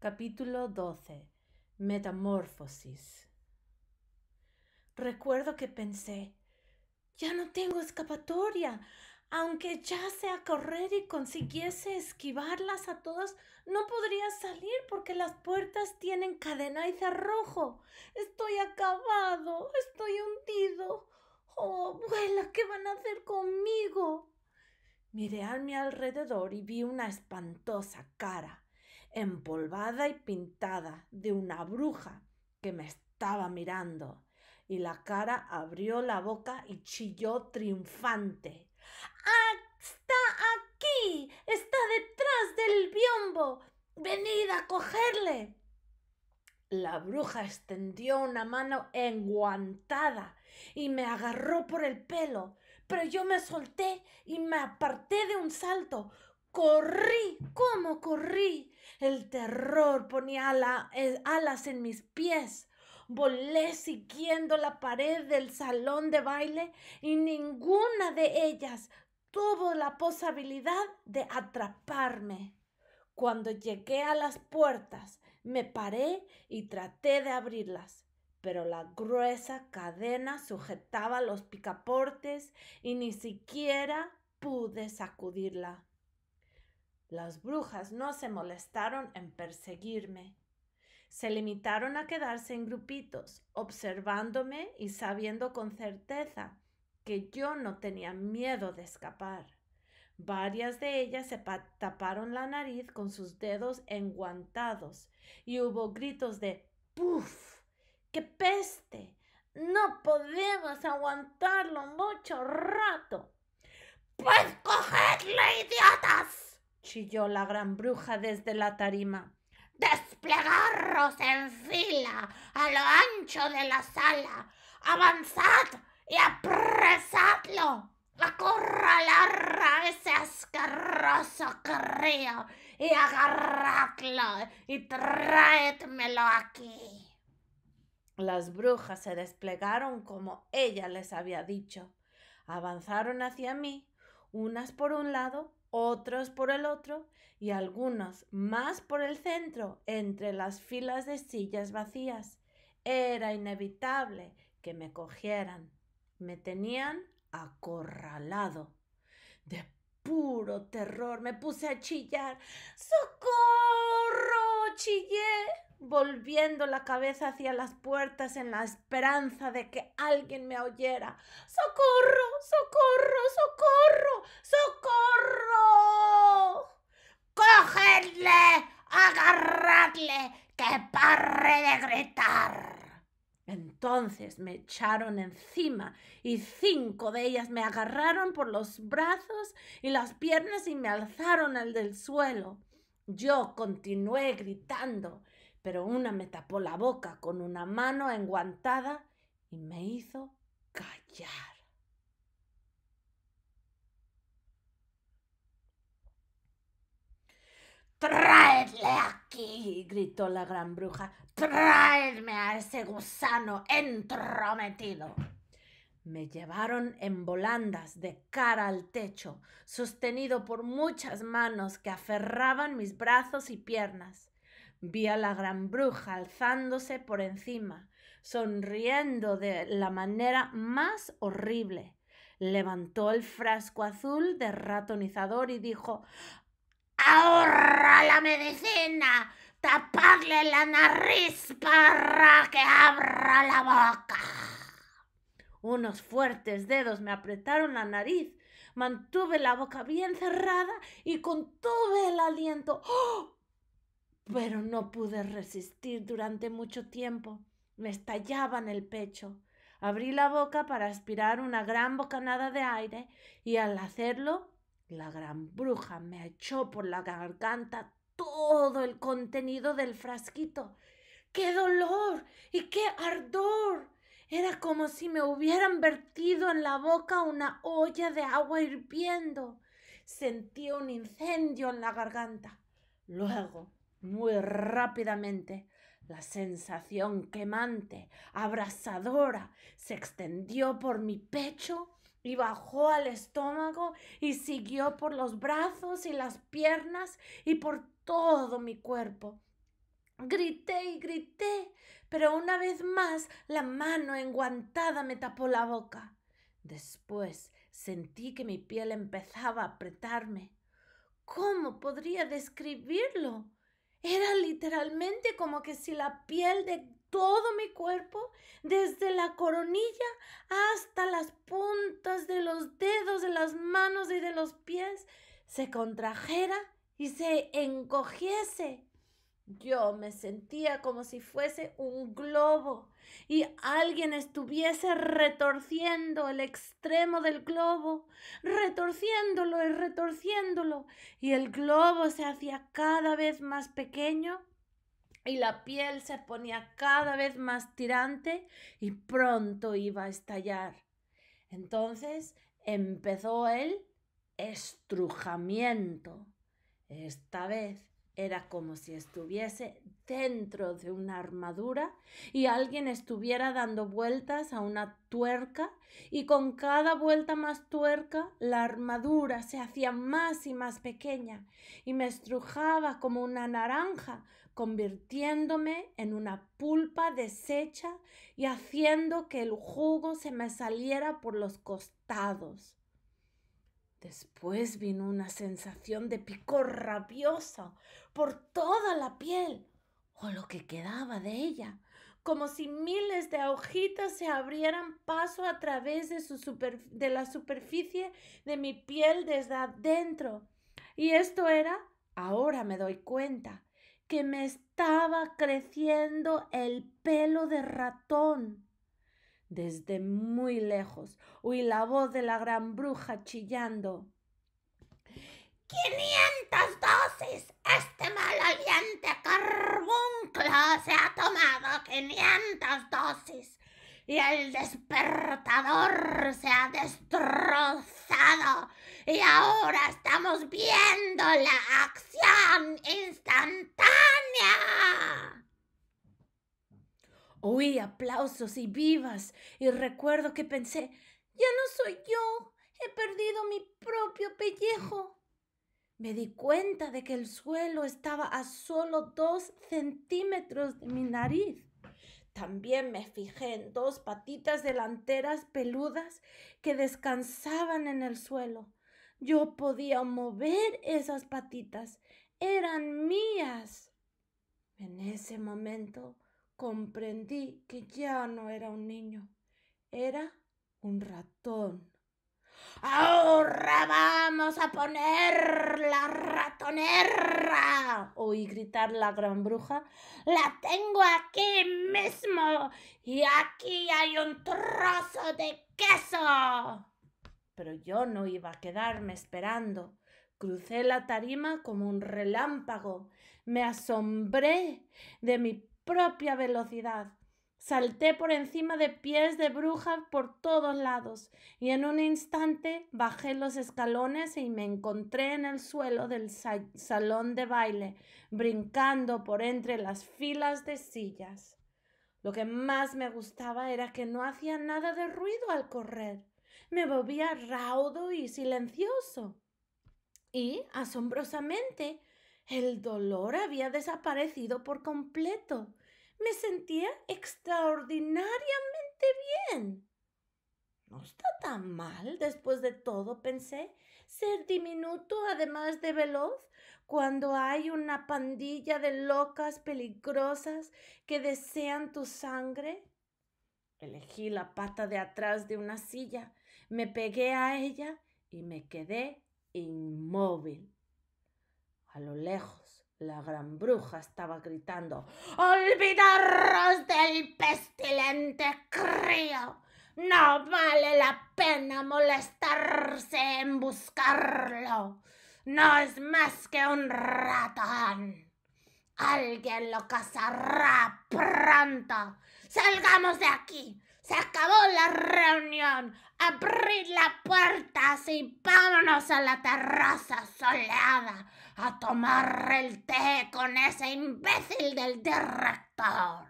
Capítulo 12. Metamorfosis. Recuerdo que pensé, ya no tengo escapatoria. Aunque ya sea correr y consiguiese esquivarlas a todas, no podría salir porque las puertas tienen cadena y cerrojo. Estoy acabado, estoy hundido. Oh, abuela, ¿qué van a hacer conmigo? Miré a mi alrededor y vi una espantosa cara empolvada y pintada de una bruja que me estaba mirando. Y la cara abrió la boca y chilló triunfante. ¡Ah, está aquí! ¡Está detrás del biombo! ¡Venid a cogerle! La bruja extendió una mano enguantada y me agarró por el pelo, pero yo me solté y me aparté de un salto Corrí, ¿cómo corrí? El terror ponía eh, alas en mis pies. Volé siguiendo la pared del salón de baile y ninguna de ellas tuvo la posibilidad de atraparme. Cuando llegué a las puertas, me paré y traté de abrirlas, pero la gruesa cadena sujetaba los picaportes y ni siquiera pude sacudirla. Las brujas no se molestaron en perseguirme. Se limitaron a quedarse en grupitos, observándome y sabiendo con certeza que yo no tenía miedo de escapar. Varias de ellas se taparon la nariz con sus dedos enguantados y hubo gritos de ¡Puf! ¡Qué peste! No podemos aguantarlo mucho rato. ¡Pues cogedle, idiotas! chilló la gran bruja desde la tarima. Desplegarros en fila a lo ancho de la sala. Avanzad y apresadlo. Acorralar ese asqueroso carrillo y agarradlo y traédmelo aquí. Las brujas se desplegaron como ella les había dicho. Avanzaron hacia mí, unas por un lado otros por el otro y algunos más por el centro entre las filas de sillas vacías. Era inevitable que me cogieran. Me tenían acorralado. De puro terror me puse a chillar. ¡Socorro! Chillé volviendo la cabeza hacia las puertas en la esperanza de que alguien me oyera. ¡Socorro! ¡Socorro! ¡Socorro! ¡Socorro! ¡Cogedle! ¡Agarradle! ¡Que parre de gritar! Entonces me echaron encima y cinco de ellas me agarraron por los brazos y las piernas y me alzaron al del suelo. Yo continué gritando pero una me tapó la boca con una mano enguantada y me hizo callar. ¡Traedle aquí! gritó la gran bruja. ¡Traedme a ese gusano entrometido! Me llevaron en volandas de cara al techo, sostenido por muchas manos que aferraban mis brazos y piernas. Vi a la gran bruja alzándose por encima, sonriendo de la manera más horrible. Levantó el frasco azul de ratonizador y dijo ¡Ahorra la medicina! ¡Tapadle la nariz para que abra la boca! Unos fuertes dedos me apretaron la nariz. Mantuve la boca bien cerrada y contuve el aliento. ¡oh! pero no pude resistir durante mucho tiempo. Me estallaba en el pecho. Abrí la boca para aspirar una gran bocanada de aire y al hacerlo, la gran bruja me echó por la garganta todo el contenido del frasquito. ¡Qué dolor! ¡Y qué ardor! Era como si me hubieran vertido en la boca una olla de agua hirviendo. Sentí un incendio en la garganta. Luego, muy rápidamente la sensación quemante, abrasadora, se extendió por mi pecho y bajó al estómago y siguió por los brazos y las piernas y por todo mi cuerpo. Grité y grité, pero una vez más la mano enguantada me tapó la boca. Después sentí que mi piel empezaba a apretarme. ¿Cómo podría describirlo? Era literalmente como que si la piel de todo mi cuerpo, desde la coronilla hasta las puntas de los dedos, de las manos y de los pies, se contrajera y se encogiese. Yo me sentía como si fuese un globo y alguien estuviese retorciendo el extremo del globo, retorciéndolo y retorciéndolo, y el globo se hacía cada vez más pequeño y la piel se ponía cada vez más tirante y pronto iba a estallar. Entonces empezó el estrujamiento. Esta vez era como si estuviese dentro de una armadura y alguien estuviera dando vueltas a una tuerca y con cada vuelta más tuerca la armadura se hacía más y más pequeña y me estrujaba como una naranja, convirtiéndome en una pulpa deshecha y haciendo que el jugo se me saliera por los costados. Después vino una sensación de picor rabiosa por toda la piel, o lo que quedaba de ella, como si miles de hojitas se abrieran paso a través de, de la superficie de mi piel desde adentro. Y esto era, ahora me doy cuenta, que me estaba creciendo el pelo de ratón desde muy lejos oí la voz de la gran bruja chillando. ¡Quinientas dosis! Este mal carbunclo se ha tomado quinientas dosis y el despertador se ha destrozado y ahora estamos viendo la acción instantánea. Oí aplausos y vivas y recuerdo que pensé, ya no soy yo, he perdido mi propio pellejo. Me di cuenta de que el suelo estaba a solo dos centímetros de mi nariz. También me fijé en dos patitas delanteras peludas que descansaban en el suelo. Yo podía mover esas patitas. Eran mías. En ese momento comprendí que ya no era un niño, era un ratón. ¡Ahora vamos a poner la ratonera! Oí gritar la gran bruja. ¡La tengo aquí mismo! ¡Y aquí hay un trozo de queso! Pero yo no iba a quedarme esperando. Crucé la tarima como un relámpago. Me asombré de mi propia velocidad. Salté por encima de pies de bruja por todos lados y en un instante bajé los escalones y me encontré en el suelo del salón de baile, brincando por entre las filas de sillas. Lo que más me gustaba era que no hacía nada de ruido al correr. Me movía raudo y silencioso. Y, asombrosamente, el dolor había desaparecido por completo. Me sentía extraordinariamente bien. No está tan mal, después de todo, pensé, ser diminuto además de veloz, cuando hay una pandilla de locas peligrosas que desean tu sangre. Elegí la pata de atrás de una silla, me pegué a ella y me quedé inmóvil. A lo lejos, la gran bruja estaba gritando: ¡Olvidaros del pestilente crío! No vale la pena molestarse en buscarlo. No es más que un ratón. Alguien lo cazará pronto. Salgamos de aquí. Se acabó la reunión. Abrid las puertas y vámonos a la terraza soleada a tomar el té con ese imbécil del director.